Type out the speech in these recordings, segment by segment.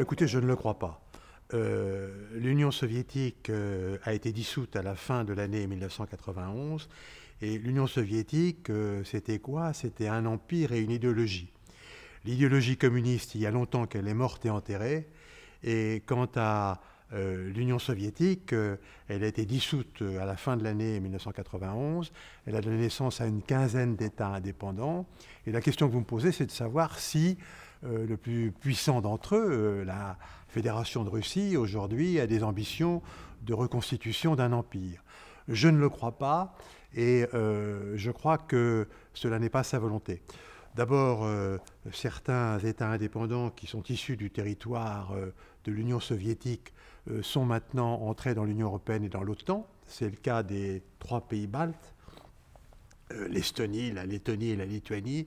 Écoutez, je ne le crois pas. Euh, L'Union soviétique euh, a été dissoute à la fin de l'année 1991. Et l'Union soviétique, euh, c'était quoi C'était un empire et une idéologie. L'idéologie communiste, il y a longtemps qu'elle est morte et enterrée. Et quant à l'Union soviétique, elle a été dissoute à la fin de l'année 1991. Elle a donné naissance à une quinzaine d'États indépendants. Et la question que vous me posez, c'est de savoir si euh, le plus puissant d'entre eux, euh, la Fédération de Russie, aujourd'hui a des ambitions de reconstitution d'un empire. Je ne le crois pas et euh, je crois que cela n'est pas sa volonté. D'abord, certains États indépendants qui sont issus du territoire de l'Union soviétique sont maintenant entrés dans l'Union européenne et dans l'OTAN. C'est le cas des trois pays baltes, euh, l'Estonie, la Lettonie et la Lituanie.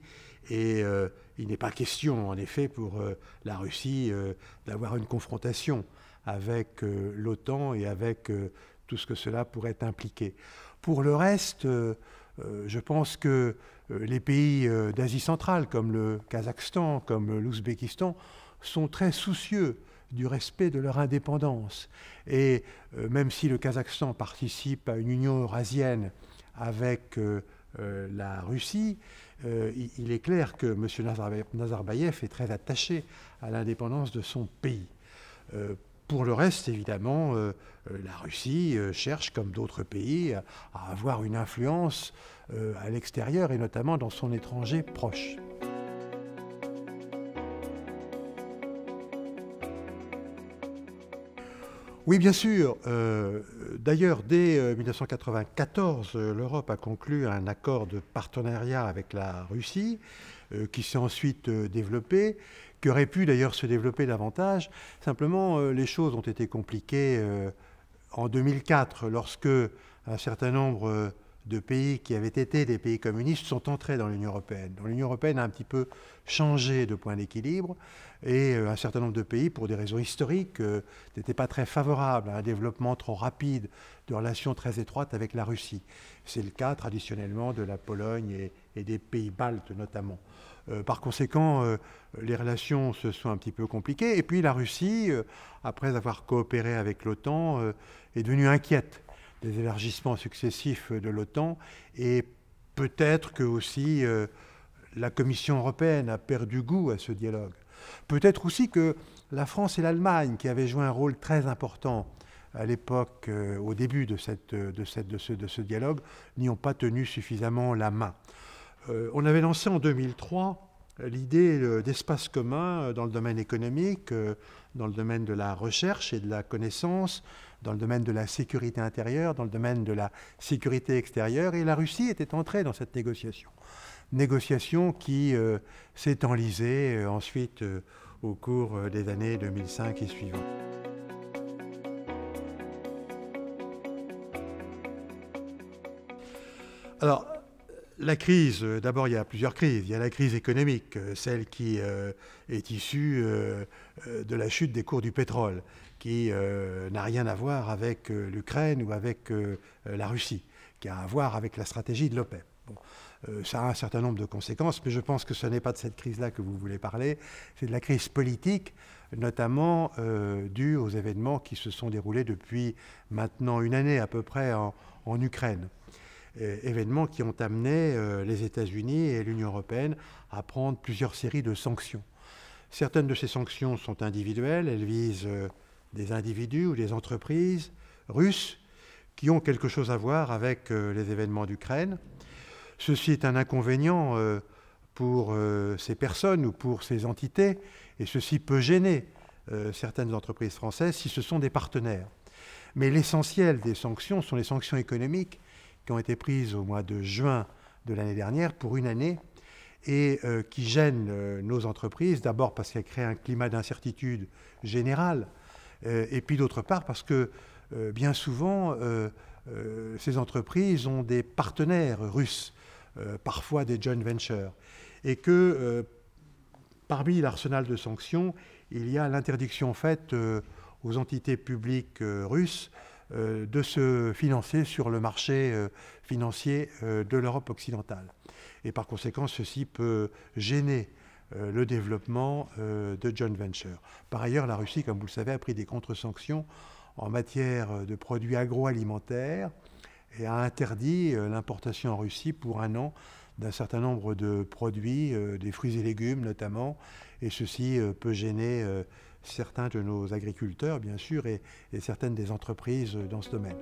Et euh, il n'est pas question, en effet, pour euh, la Russie d'avoir une confrontation avec l'OTAN et avec tout ce que cela pourrait impliquer. Pour le reste, je pense que les pays d'Asie centrale, comme le Kazakhstan, comme l'Ouzbékistan, sont très soucieux du respect de leur indépendance. Et même si le Kazakhstan participe à une union eurasienne avec euh, la Russie, euh, il, est clair que M. Nazarbayev est très attaché à l'indépendance de son pays. Euh, pour le reste, évidemment, la Russie cherche, comme d'autres pays, à avoir une influence à l'extérieur et notamment dans son étranger proche. Oui, bien sûr. Euh, d'ailleurs, dès 1994, euh, euh, l'Europe a conclu un accord de partenariat avec la Russie, qui s'est ensuite développé, qui aurait pu d'ailleurs se développer davantage. Simplement, les choses ont été compliquées en 2004, lorsque un certain nombre de pays qui avaient été des pays communistes sont entrés dans l'Union européenne. L'Union européenne a un petit peu changé de point d'équilibre et euh, un certain nombre de pays, pour des raisons historiques, euh, n'étaient pas très favorables à un développement trop rapide de relations très étroites avec la Russie. C'est le cas traditionnellement de la Pologne et, des pays baltes notamment. Euh, par conséquent, les relations se sont un petit peu compliquées. Et puis la Russie, après avoir coopéré avec l'OTAN, est devenue inquiète des élargissements successifs de l'OTAN et peut-être que aussi euh, la Commission européenne a perdu goût à ce dialogue. Peut-être aussi que la France et l'Allemagne, qui avaient joué un rôle très important à l'époque, euh, au début euh, de, ce, dialogue, n'y ont pas tenu suffisamment la main. on avait lancé en 2003 l'idée d'espace commun dans le domaine économique, dans le domaine de la recherche et de la connaissance, dans le domaine de la sécurité intérieure, dans le domaine de la sécurité extérieure, et la Russie était entrée dans cette négociation. Négociation qui euh, s'est enlisée euh, ensuite euh, au cours des années 2005 et suivantes. Alors, la crise, euh, d'abord, il y a plusieurs crises. Il y a la crise économique, euh, celle qui euh, est issue de la chute des cours du pétrole, qui n'a rien à voir avec l'Ukraine ou avec la Russie, qui a à voir avec la stratégie de l'OPEP. ça a un certain nombre de conséquences, mais je pense que ce n'est pas de cette crise-là que vous voulez parler, c'est de la crise politique, notamment due aux événements qui se sont déroulés depuis maintenant une année à peu près en Ukraine. Euh, événements qui ont amené euh, les États-Unis et l'Union européenne à prendre plusieurs séries de sanctions. Certaines de ces sanctions sont individuelles, elles visent euh, des individus ou des entreprises russes qui ont quelque chose à voir avec les événements d'Ukraine. Ceci est un inconvénient pour ces personnes ou pour ces entités, et ceci peut gêner certaines entreprises françaises si ce sont des partenaires. Mais l'essentiel des sanctions sont les sanctions économiques qui ont été prises au mois de juin de l'année dernière pour une année et euh, qui gênent euh, nos entreprises, d'abord parce qu'elles créent un climat d'incertitude général, euh, et puis d'autre part parce que bien souvent, ces entreprises ont des partenaires russes, parfois des joint ventures, et que parmi l'arsenal de sanctions, il y a l'interdiction faite aux entités publiques russes euh, de se financer sur le marché euh, financier euh, de l'Europe occidentale. Et par conséquent, ceci peut gêner le développement de joint venture. Par ailleurs, la Russie, comme vous le savez, a pris des contre-sanctions en matière de produits agroalimentaires et a interdit l'importation en Russie pour un an d'un certain nombre de produits, des fruits et légumes notamment, et ceci peut gêner certains de nos agriculteurs, bien sûr, et, certaines des entreprises dans ce domaine.